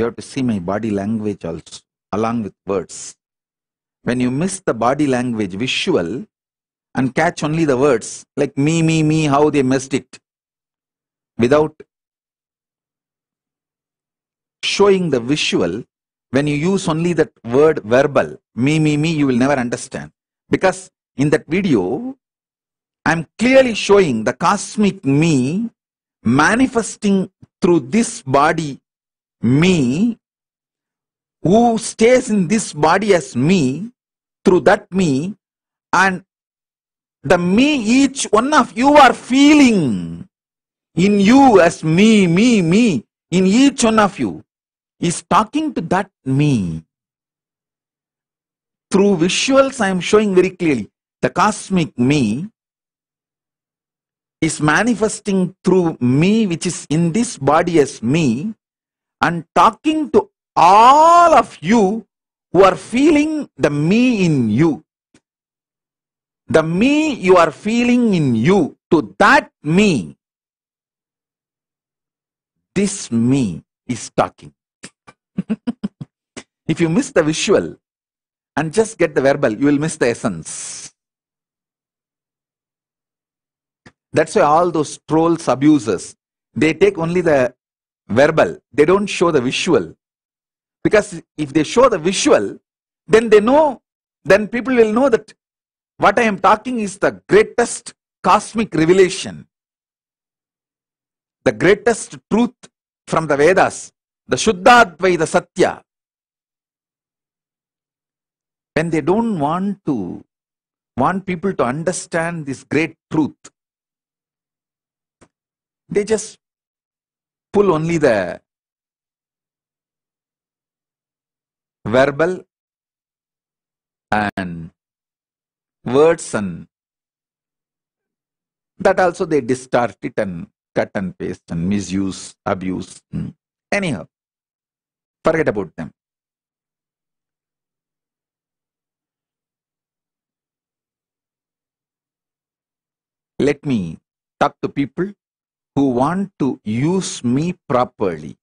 You have to see my body language also, along with words. When you miss the body language visual and catch only the words, like me, me, me, how they missed it, without showing the visual, when you use only that word verbal, me, me, me, you will never understand. Because in that video, I'm clearly showing the cosmic me manifesting through this body me who stays in this body as me through that me and the me each one of you are feeling in you as me, me, me, in each one of you is talking to that me. Through visuals, I am showing very clearly the cosmic me is manifesting through me, which is in this body as me, and talking to all of you who are feeling the me in you. The me you are feeling in you, to that me, this me is talking. if you miss the visual and just get the verbal, you will miss the essence. That's why all those trolls, abusers, they take only the verbal. They don't show the visual. Because if they show the visual, then they know, then people will know that what I am talking is the greatest cosmic revelation, the greatest truth from the Vedas, the Shuddhadvaita Satya. When they don't want to, want people to understand this great truth, they just pull only the verbal and words and that also they distort it and cut and paste and misuse, abuse. Hmm. Anyhow, forget about them. Let me talk to people who want to use me properly.